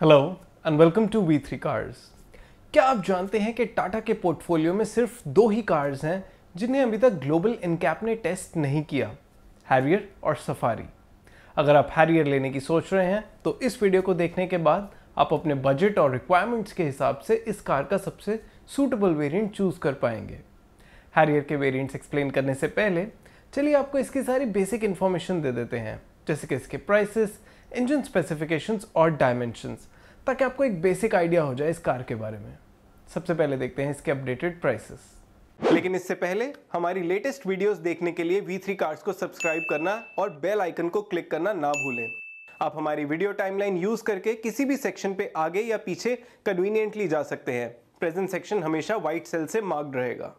Hello and welcome to V three cars क्या आप जानते हैं कि टाटा के पोर्टफोलियो में सिर्फ दो ही कार्स हैं जिन्हें अभी तक ग्लोबल इनकैप ने टेस्ट नहीं किया हैरियर और सफारी अगर आप हैरियर लेने की सोच रहे हैं तो इस वीडियो को देखने के बाद आप अपने बजट और रिक्वायरमेंट्स के हिसाब से इस कार का सबसे सूटेबल वेरियंट चूज़ कर पाएंगे हैरियर के वेरियंट्स एक्सप्लेन करने से पहले चलिए आपको इसकी सारी बेसिक इन्फॉर्मेशन दे देते हैं जैसे कि इसके प्राइसेस इंजन स्पेसिफिकेशंस और डायमेंशंस ताकि आपको एक बेसिक आइडिया हो जाए इस कार के बारे में सबसे पहले देखते हैं इसके अपडेटेड प्राइसेस लेकिन इससे पहले हमारी लेटेस्ट वीडियोस देखने के लिए V3 कार्स को सब्सक्राइब करना और बेल आइकन को क्लिक करना ना भूलें आप हमारी वीडियो टाइमलाइन यूज करके किसी भी सेक्शन पे आगे या पीछे कन्वीनियंटली जा सकते हैं प्रेजेंट सेक्शन हमेशा व्हाइट सेल से मार्क्ड रहेगा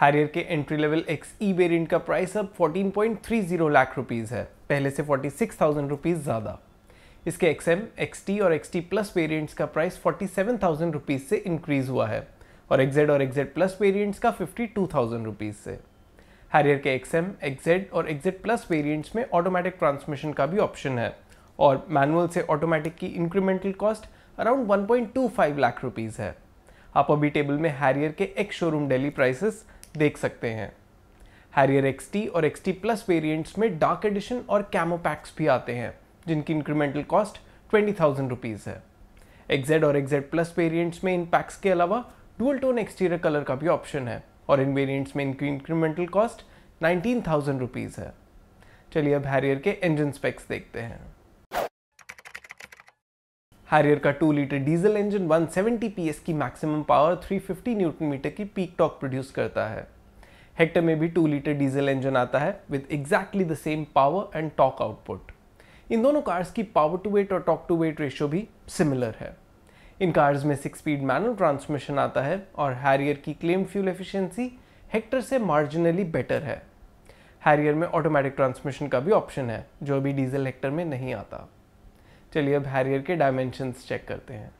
हैरियर के entry level X E variant का प्राइस अब 14.30 लाख रुपीज़ है पहले से 46,000 रुपीज़ ज़्यादा इसके एक्स एम एक्स टी और एक्स टी प्लस वेरियंट्स का प्राइस 47,000 रुपीज़ से इंक्रीज़ हुआ है और एक्जेड और एक्जेड प्लस वेरियंट्स का 52,000 रुपीज़ से हैरियर के एक्स एम एक्जेड और एक्जेड प्लस वेरियंट्स में ऑटोमेटिक ट्रांसमिशन का भी ऑप्शन है और मैनुअल से ऑटोमेटिक की incremental cost around 1.25 lakh rupees है आप अभी टेबल में हैरियर के एक्स शोरूम डेली प्राइसेस देख सकते हैं हैरियर एक्सटी और टी प्लस वेरियंट्स में डार्क एडिशन और कैमो पैक्स भी आते हैं जिनकी incremental cost twenty thousand rupees है एक्जेड और एक्जेड प्लस वेरियंट्स में इन पैक्स के अलावा डुअल टोन एक्सटीरियर कलर का भी ऑप्शन है और इन वेरिएंट्स में इनकी incremental cost nineteen thousand rupees है चलिए अब हैरियर के इंजन स्पेक्स देखते हैं हैरियर का two litre diesel engine 170 PS की मैक्सिमम पावर 350 न्यूटन मीटर की पीक टॉक प्रोड्यूस करता है हेक्टर में भी टू लीटर डीजल इंजन आता है with exactly the same power and torque output इन दोनों कार्स की पावर टू वेट और टॉक टू वेट रेशियो भी सिमिलर है इन कार्स में सिक्स स्पीड मैनुअल ट्रांसमिशन आता है और हैरियर की क्लेम फ्यूल एफिशिएंसी हेक्टर से मार्जिनली बेटर है हैरियर में ऑटोमेटिक ट्रांसमिशन का भी ऑप्शन है जो अभी डीजल हेक्टर में नहीं आता चलिए अब हैरियर के डायमेंशंस चेक करते हैं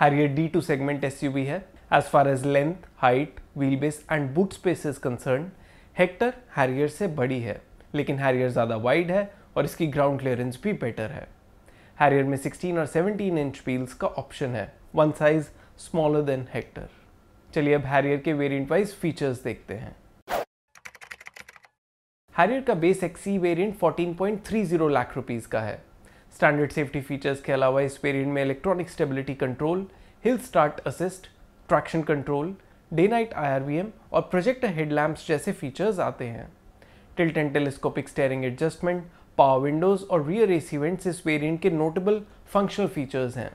हैरियर डी टू सेगमेंट एस है as far as length height wheel base and boot space is concern Hector Harrier से बड़ी है लेकिन हैरियर ज़्यादा वाइड है और इसकी ग्राउंड क्लियरेंस भी बेटर है हैरियर में 16 और 17 इंच व्हील्स का ऑप्शन है one size smaller than Hector चलिए अब हैरियर के वेरिएंट वाइज फीचर्स देखते हैं हैरियर का base XE variant 14.30 lakh rupees का है स्टैंडर्ड सेफ्टी फीचर्स के अलावा इस वेरिएंट में electronic stability control hill start assist traction control day night I और प्रोजेक्टर हेडलैम्प्स जैसे फीचर्स आते हैं tilt and telescopic steering adjustment power windows और रियर एसी वेंट्स इस वेरिएंट के नोटेबल फंक्शनल फीचर्स हैं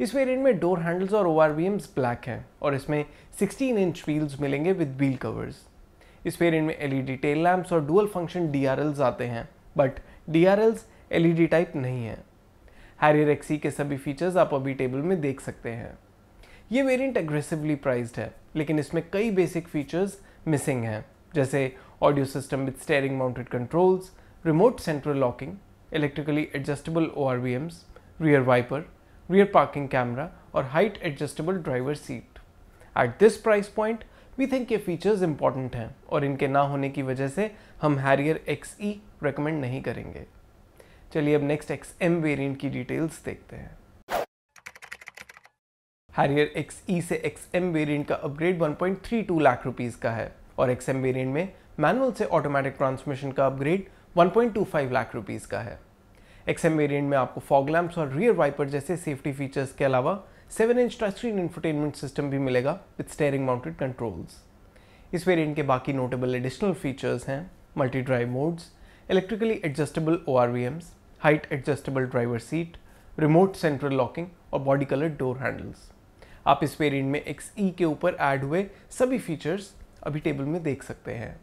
इस वेरिएंट में डोर हैंडल्स और ओ ब्लैक हैं और इसमें 16 इंच व्हील्स मिलेंगे विद व्हील कवर्स इस वेरियंट में एलईडी टेल लैम्प्स और डुअल फंक्शन डी आते हैं बट डी एलईडी टाइप नहीं है एक्सी e के सभी फीचर्स आप अभी टेबल में देख सकते हैं ये वेरियंट एग्रेसिवली प्राइज्ड है लेकिन इसमें कई बेसिक फीचर्स मिसिंग हैं जैसे audio system with steering mounted controls remote central locking electrically adjustable O rear wiper rear parking camera और height adjustable driver seat at this price point we think ये features important हैं और इनके ना होने की वजह से हम हैरियर एक्स ई रिकमेंड नहीं करेंगे चलिए अब नेक्स्ट एक्स एम वेरियंट की डिटेल्स देखते हैं हैरियर एक्स ई से एक्स एम वेरियंट का अपग्रेड 1.32 लाख रुपीस का है और एक्स एम वेरियंट में मैनुअल से ऑटोमेटिक ट्रांसमिशन का अपग्रेड 1.25 लाख रुपीस का है एक्स एम वेरियंट में आपको फॉग लैम्प्स और रियर वाइपर जैसे सेफ्टी फीचर्स के अलावा seven inch touch screen infotainment system भी मिलेगा विद स्टेयरिंग माउंटेड कंट्रोल्स इस वेरिएंट के बाकी नोटेबल एडिशनल फीचर्स हैं multi drive modes electrically adjustable O R V Ms height adjustable driver seat remote central locking और body colour door handles आप इस variant में एक्स ई e के ऊपर ऐड हुए सभी फीचर्स अभी टेबल में देख सकते हैं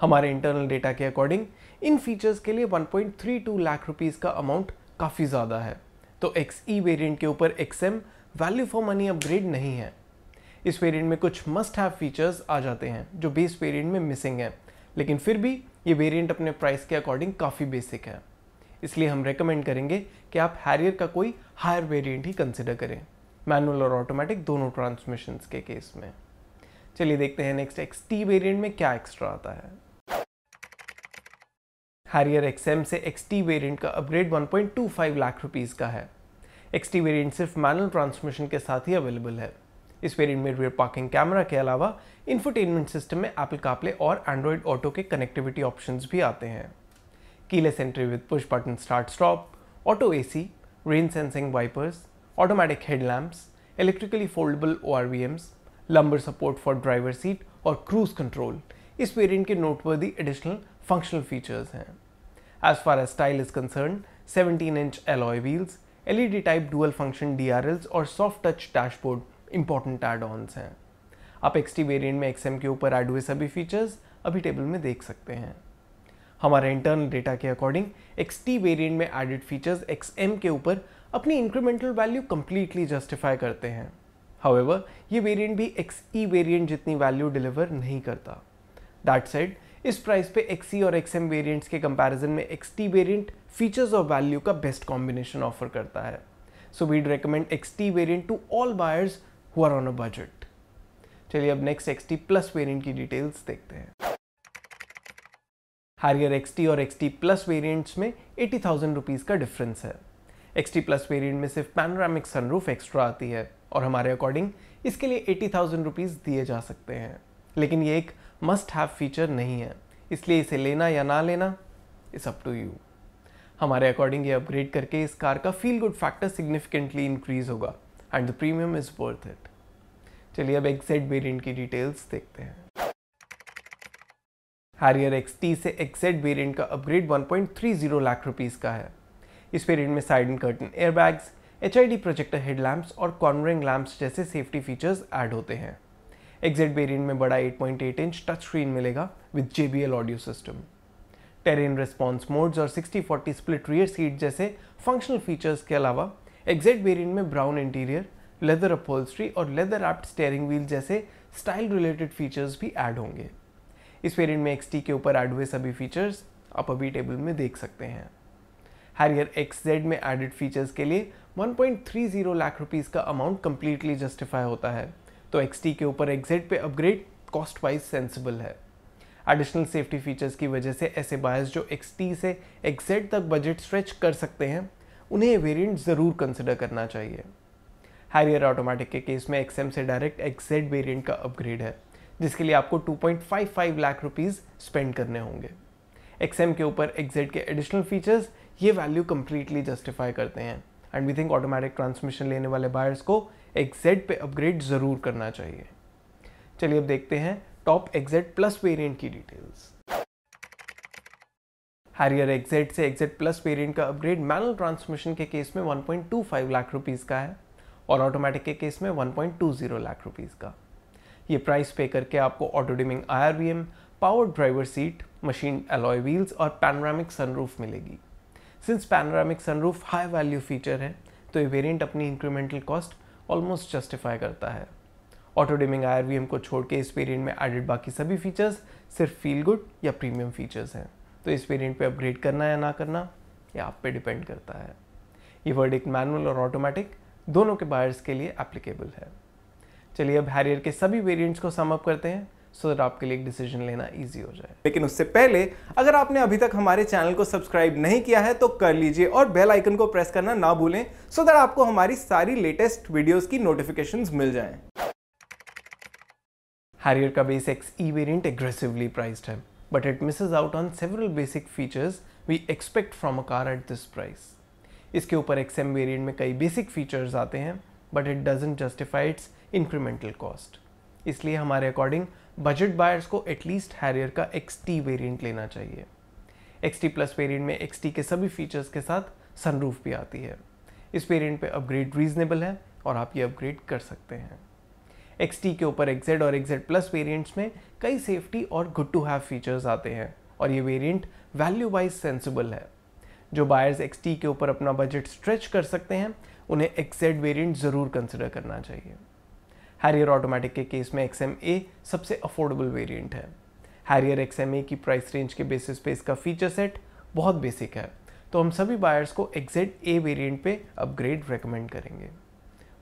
हमारे इंटरनल डेटा के अकॉर्डिंग इन फीचर्स के लिए 1.32 लाख रुपीस का अमाउंट काफ़ी ज़्यादा है तो एक्स ई वेरियंट के ऊपर X M value for money upgrade नहीं है इस वेरिएंट में कुछ मस्ट हैव फीचर्स आ जाते हैं जो बेस वेरिएंट में मिसिंग है लेकिन फिर भी ये वेरिएंट अपने प्राइस के अकॉर्डिंग काफ़ी बेसिक है इसलिए हम रेकमेंड करेंगे कि आप हैरियर का कोई हायर वेरिएंट ही कंसिडर करें मैनुअल और ऑटोमेटिक दोनों ट्रांसमिशन के केस में चलिए देखते हैं नेक्स्ट एक्स टी वेरियंट में क्या एक्स्ट्रा आता है हैरियर एक्सएम से एक्स टी वेरियंट का अपग्रेड 1.25 लाख रुपीज़ का है एक्सटी वेरिएंट सिर्फ मैनुअल ट्रांसमिशन के साथ ही अवेलेबल है इस वेरिएंट में रियर पार्किंग कैमरा के अलावा इन्फोटेनमेंट सिस्टम में एप्पल कापले और एंड्रॉयड ऑटो के कनेक्टिविटी ऑप्शंस भी आते हैं keyless entry with push button start stop auto AC rain sensing wipers automatic headlamps electrically foldable O R lumbar support for driver seat और cruise control इस variant के noteworthy additional functional features हैं as far as style is concern 17 inch alloy wheels LED type dual function DRLs और soft touch dashboard important add ons हैं आप XT variant में XM के ऊपर एड हुए सभी फीचर्स अभी टेबल में देख सकते हैं हमारे इंटरनल डेटा के अकॉर्डिंग XT वेरियंट में एडेड फीचर्स XM के ऊपर अपनी इंक्रीमेंटल वैल्यू कम्प्लीटली जस्टिफाई करते हैं हाउएवर ये वेरिएंट भी XE वेरियंट जितनी वैल्यू डिलीवर नहीं करता दैट सेड इस प्राइस पे XE और XM वेरिएंट्स के कंपैरिजन में XT वेरिएंट फीचर्स और वैल्यू का बेस्ट कॉम्बिनेशन ऑफर करता है so we'd recommend XT variant to all buyers who are on a budget चलिए अब नेक्स्ट XT प्लस वेरिएंट की डिटेल्स देखते हैं हारियर XT और XT प्लस वेरिएंट्स में एटी थाउजेंड रुपीज़ का डिफरेंस है XT प्लस वेरिएंट में सिर्फ पैनोरामिक सनरूफ एक्स्ट्रा आती है और हमारे अकॉर्डिंग इसके लिए एटी थाउजेंड रुपीज़ दिए जा सकते हैं लेकिन ये एक मस्ट हैव फीचर नहीं है इसलिए इसे लेना या ना लेना इस अप टू यू हमारे अकॉर्डिंग ये अपग्रेड करके इस कार का feel good factor significantly increase होगा and the premium is worth it चलिए अब एक्सेट वेरियंट की डिटेल्स देखते हैं हैरियर एक्स टी से एक्सेट वेरियंट का अपग्रेड 1.30 लाख रुपीज़ का है इस वेरियंट में side and curtain airbags H I D projector headlamps और कॉर्नरिंग लैम्प्स जैसे सेफ्टी फीचर्स ऐड होते हैं एग्जेट वेरियंट में बड़ा 8.8 इंच टच स्क्रीन मिलेगा with J audio system terrain response modes और 60-40 स्प्लिट रियर सीट जैसे फंक्शनल फीचर्स के अलावा एग्जेट वेरियंट में ब्राउन इंटीरियर लेदर अपहोल्स्ट्री और लेदर एप्ट स्टेयरिंग व्हील जैसे स्टाइल रिलेटेड फीचर्स भी ऐड होंगे इस वेरियंट में एक्सटी के ऊपर एड हुए सभी फीचर्स आप अभी टेबल में देख सकते हैं हैरियर एक्स जेड में एडेड फीचर्स के लिए 1.30 लाख रुपीस का अमाउंट कम्प्लीटली जस्टिफाई होता है तो XT के ऊपर एग्जिट पे अपग्रेड कॉस्ट वाइज सेंसिबल है एडिशनल सेफ्टी फीचर्स की वजह से ऐसे बायर्स जो एक्स से एग्जेट तक बजट स्ट्रेच कर सकते हैं उन्हें वेरिएंट ज़रूर कंसिडर करना चाहिए हैरियर ऑटोमेटिक के केस में एक्सएम से डायरेक्ट एक्सेड वेरिएंट का अपग्रेड है जिसके लिए आपको 2.55 लाख रुपीस स्पेंड करने होंगे एक्सएम के ऊपर एक्सेड के एडिशनल फीचर्स ये वैल्यू कम्प्लीटली जस्टिफाई करते हैं and we think automatic transmission लेने वाले बायर्स को एक्जेड पे अपग्रेड ज़रूर करना चाहिए चलिए अब देखते हैं टॉप एक्जेड प्लस वेरिएंट की डिटेल्स हैरियर एक्जेड से एक्जेड प्लस वेरिएंट का अपग्रेड मैनुअल ट्रांसमिशन के केस में 1.25 लाख रुपीस का है और ऑटोमेटिक के केस में 1.20 लाख रुपीस का ये प्राइस पे करके आपको auto dimming I power driver seat machine alloy wheels और पैनरामिक सनरूफ मिलेगी since panoramic sunroof high value feature है तो ये वेरिएंट अपनी इंक्रीमेंटल कॉस्ट ऑलमोस्ट जस्टिफाई करता है ऑटो डिमिंग आई को छोड़ के इस पेरियंट में एडिड बाकी सभी फीचर्स सिर्फ फील गुड या प्रीमियम फीचर्स हैं तो इस पेरियंट पे अपग्रेड करना या ना करना ये आप पे डिपेंड करता है ये वर्ड एक मैनुअल और ऑटोमेटिक दोनों के बायर्स के लिए एप्लीकेबल है चलिए अब हैरियर के सभी वेरियंट्स को सम अप करते हैं सो दैट आपके लिए एक डिसीजन लेना ईजी हो जाए लेकिन उससे पहले अगर आपने अभी तक हमारे चैनल को सब्सक्राइब नहीं किया है तो कर लीजिए और बेल आइकन को प्रेस करना ना भूलें सो so दैट आपको हमारी सारी लेटेस्ट वीडियोस की नोटिफिकेशन मिल जाएं। हैरियर का base X E variant aggressively priced है but it misses out on several basic features we expect from a car at this price इसके ऊपर एक्स एम वेरियंट में कई बेसिक फीचर्स आते हैं but it doesn't justify its incremental cost इसलिए हमारे according budget buyers को at least Harrier का एक्स टी वेरियंट लेना चाहिए एक्स टी प्लस वेरियंट में एक्स टी के सभी फीचर्स के साथ सनरूफ भी आती है इस वेरियंट पे अपग्रेड रीजनेबल है और आप ये अपग्रेड कर सकते हैं एक्स टी के ऊपर एक्जेड और एक्जेड प्लस वेरियंट्स में कई सेफ्टी और गुड टू हैव फीचर्स आते हैं और ये वेरियंट वैल्यू वाइज सेंसिबल है जो बायर्स एक्स टी के ऊपर अपना बजट स्ट्रेच कर सकते हैं उन्हें एक्सेड वेरियंट ज़रूर कंसिडर करना चाहिए हैरियर ऑटोमेटिक के केस में एक्स सबसे अफोर्डेबल वेरिएंट है हैरियर एक्स की प्राइस रेंज के बेसिस पे इसका फीचर सेट बहुत बेसिक है तो हम सभी बायर्स को एक्जेड ए वेरिएंट पे अपग्रेड रेकमेंड करेंगे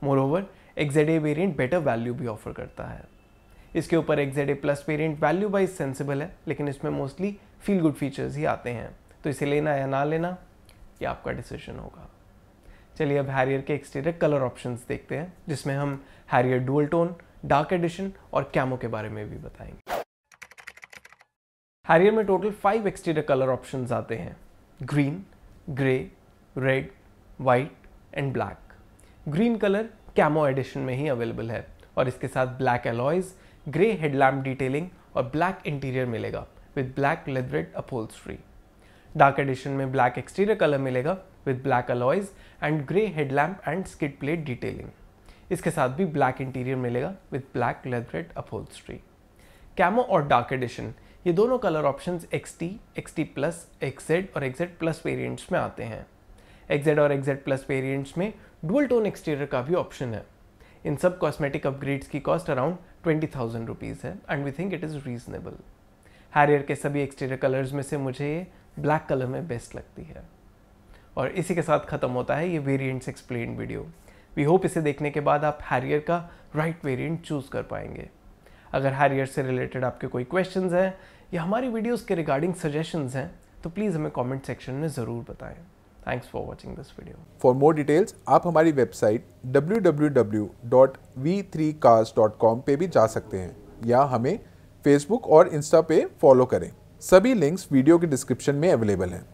moreover XZ A variant better value भी ऑफर करता है इसके ऊपर XZ A plus variant value wise sensible है लेकिन इसमें मोस्टली फील गुड फीचर्स ही आते हैं तो इसे लेना या ना लेना ये आपका डिसीजन होगा चलिए अब हैरियर के एक्सटीरियर कलर ऑप्शंस देखते हैं जिसमें हम Harrier dual tone dark edition और कैमो के बारे में भी बताएंगे हैरियर में total five exterior colour option आते हैं green grey red white and black green colour Camo edition में ही अवेलेबल है और इसके साथ black alloys grey headlamp detailing और ब्लैक इंटीरियर मिलेगा with black leatherette upholstery dark edition में ब्लैक एक्सटीरियर कलर मिलेगा with black alloys and grey headlamp and skid plate detailing इसके साथ भी ब्लैक इंटीरियर मिलेगा with black leatherette upholstery Camo और dark edition ये दोनों कलर ऑप्शंस XT, XT प्लस XZ और XZ प्लस वेरिएंट्स में आते हैं XZ और XZ प्लस वेरिएंट्स में डुअल टोन एक्सटीरियर का भी ऑप्शन है इन सब कॉस्मेटिक अपग्रेड्स की cost around twenty thousand rupees है and we think it is reasonable Harrier के सभी एक्सटीरियर कलर्स में से मुझे ये ब्लैक कलर में बेस्ट लगती है और इसी के साथ ख़त्म होता है ये variants explain video we hope इसे देखने के बाद आप हैरियर का राइट वेरिएंट चूज़ कर पाएंगे अगर हैरियर से रिलेटेड आपके कोई क्वेश्चंस हैं या हमारी वीडियोस के रिगार्डिंग सजेशंस हैं तो प्लीज़ हमें कमेंट सेक्शन में ज़रूर बताएं thanks for watching this video for more details आप हमारी वेबसाइट कॉम पे भी जा सकते हैं या हमें फेसबुक और इंस्टा पे फॉलो करें सभी लिंक्स वीडियो के डिस्क्रिप्शन में अवेलेबल हैं